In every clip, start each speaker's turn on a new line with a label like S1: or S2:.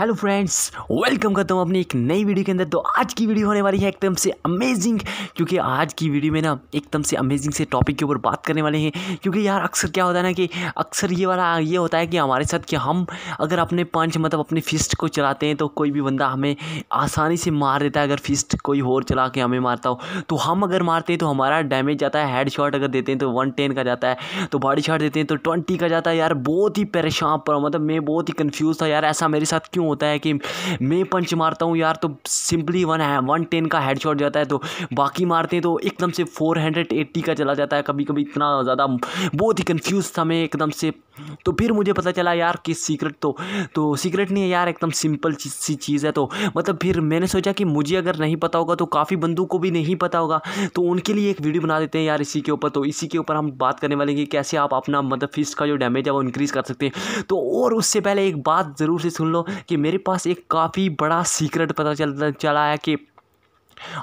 S1: hello friends welcome करता हूँ अपनी एक नई वीडियो के अंदर तो आज की वीडियो होने वाली है एकदम से अमेजिंग क्योंकि आज की वीडियो में ना एकदम से अमेजिंग से टॉपिक के ऊपर बात करने वाले हैं क्योंकि यार अक्सर क्या होता है ना कि अक्सर ये वाला ये होता है कि हमारे साथ कि हम अगर अपने पंच मतलब अपने फिस्ट को चलाते हैं तो कोई भी बंदा हमें आसानी से मार देता है अगर फिस्ट कोई और चला के हमें मारता हो तो हम अगर मारते हैं तो हमारा डैमेज जाता है हेड शॉट अगर देते हैं तो वन टेन का जाता है तो बॉडी शॉट देते हैं तो ट्वेंटी का जाता है यार बहुत ही परेशान पर मतलब मैं बहुत ही कन्फ्यूज़ था यार ऐसा मेरे साथ क्यों होता है कि मैं पंच मारता हूँ यार तो सिंपली वन है वन टेन का हेड शॉट जाता है तो बाकी मारते हैं तो एकदम से फोर हंड्रेड एट्टी का चला जाता है कभी कभी इतना ज़्यादा बहुत ही कन्फ्यूज़ था मैं एकदम से तो फिर मुझे पता चला यार कि सीक्रेट तो तो सीक्रेट नहीं है यार एकदम सिंपल चीज सी चीज़ है तो मतलब फिर मैंने सोचा कि मुझे अगर नहीं पता होगा तो काफ़ी बंधु को भी नहीं पता होगा तो उनके लिए एक वीडियो बना देते हैं यार इसी के ऊपर तो इसी के ऊपर हम बात करने वाले कि कैसे आप अपना मतलब फिस्ट का जो डैमेज है वो इंक्रीज़ कर सकते हैं तो और उससे पहले एक बात ज़रूर से सुन लो कि मेरे पास एक काफ़ी बड़ा सीक्रेट पता चल चला है कि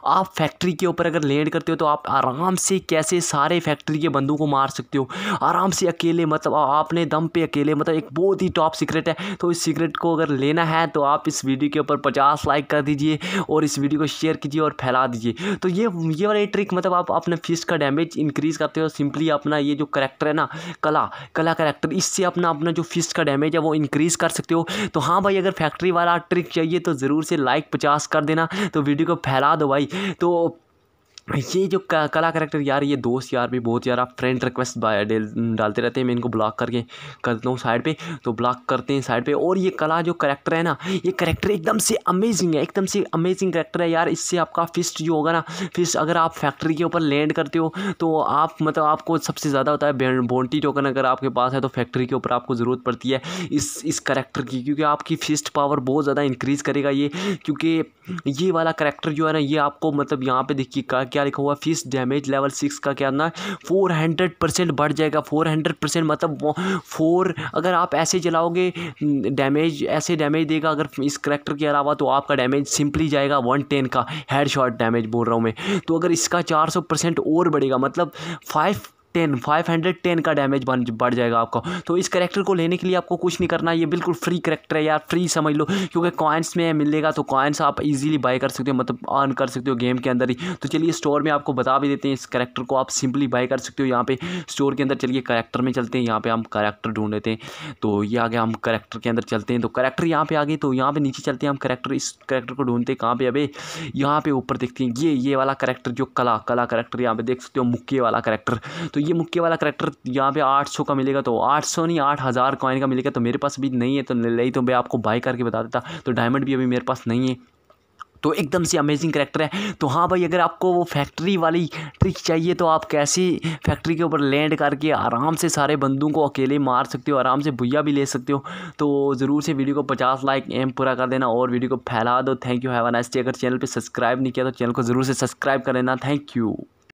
S1: आप फैक्ट्री के ऊपर अगर लैंड करते हो तो आप आराम से कैसे सारे फैक्ट्री के बंदों को मार सकते हो आराम से अकेले मतलब आपने दम पे अकेले मतलब एक बहुत ही टॉप सीक्रेट है तो इस सीक्रेट को अगर लेना है तो आप इस वीडियो के ऊपर पचास लाइक कर दीजिए और इस वीडियो को शेयर कीजिए और फैला दीजिए तो ये ये वाली ट्रिक मतलब आप अपने फिस्ट का डैमेज इंक्रीज़ करते हो सिंपली अपना ये जो करैक्टर है ना कला कला करेक्टर इससे अपना अपना जो फिस्ट का डैमेज है वो इंक्रीज़ कर सकते हो तो हाँ भाई अगर फैक्ट्री वाला ट्रिक चाहिए तो ज़रूर से लाइक पचास कर देना तो वीडियो को फैला दो दो भाई तो ये जो कला करेक्टर यार ये दोस्त यार भी बहुत यार आप फ्रेंड रिक्वेस्ट डालते रहते हैं मैं इनको ब्लॉक करके कर हूँ साइड पे तो ब्लॉक करते हैं साइड पे और ये कला जो करेक्टर है ना ये करेक्टर एकदम से अमेजिंग है एकदम से अमेजिंग करेक्टर है यार इससे आपका फिस्ट जो होगा ना फिस्ट अगर आप फैक्ट्री के ऊपर लैंड करते हो तो आप मतलब आपको सबसे ज़्यादा होता है बॉन्टी टोकन अगर आपके पास है तो फैक्ट्री के ऊपर आपको ज़रूरत पड़ती है इस इस करेक्टर की क्योंकि आपकी फिस्ट पावर बहुत ज़्यादा इंक्रीज़ करेगा ये क्योंकि ये वाला करेक्टर जो है ना ये आपको मतलब यहाँ पर देखिए क्या लिखा हुआ फिश डैमेज लेवल सिक्स का क्या ना फोर हंड्रेड परसेंट बढ़ जाएगा फोर हंड्रेड परसेंट मतलब फोर अगर आप ऐसे जलाओगे डैमेज ऐसे डैमेज देगा अगर इस करेक्टर के अलावा तो आपका डैमेज सिंपली जाएगा वन टेन का हेड शॉट डैमेज बोल रहा हूँ मैं तो अगर इसका चार सौ परसेंट और बढ़ेगा मतलब five ten five hundred ten का डैमेज बन बढ़ जाएगा आपका तो इस करेक्टर को लेने के लिए आपको कुछ नहीं करना ये बिल्कुल फ्री करेक्टर है यार फ्री समझ लो क्योंकि कॉइन्स में मिलेगा तो कॉइन्स आप इजीली बाय कर सकते हो मतलब अर्न कर सकते हो गेम के अंदर ही तो चलिए स्टोर में आपको बता भी देते हैं इस करेक्टर को आप सिंपली बाय कर सकते हो यहाँ पे स्टोर के अंदर चलिए करेक्टर में चलते हैं यहाँ पर हम करेक्टर ढूंढ लेते हैं तो ये आगे हम करेक्टर के अंदर चलते हैं तो करेक्टर यहाँ पर आ गए तो यहाँ पे नीचे चलते हैं हम करेक्टर इस करेक्टर को ढूंढते हैं कहाँ पर अभी यहाँ पे ऊपर देखते हैं ये ये वाला करेक्टर जो कला कला करेक्टर यहाँ पे देख सकते हो मुक्के वाला करेक्टर तो ये मुक्के वाला करेक्टर यहाँ पे आठ सौ का मिलेगा तो आठ सौ नहीं आठ हज़ार कॉइन का मिलेगा तो मेरे पास भी नहीं है तो नहीं तो मैं आपको बाई करके बता देता तो डायमंड भी अभी मेरे पास नहीं है तो एकदम से अमेजिंग करेक्टर है तो हाँ भाई अगर आपको वो फैक्ट्री वाली ट्रिक चाहिए तो आप कैसी फैक्ट्री के ऊपर लैंड करके आराम से सारे बंदों को अकेले मार सकते हो आराम से भुया भी ले सकते हो तो ज़रूर से वीडियो को पचास लाइक एम पूरा कर देना और वीडियो को फैला दो थैंक यू हैव नाइस अगर चैनल पर सब्सक्राइब नहीं किया तो चैनल को ज़रूर से सब्सक्राइब कर लेना थैंक यू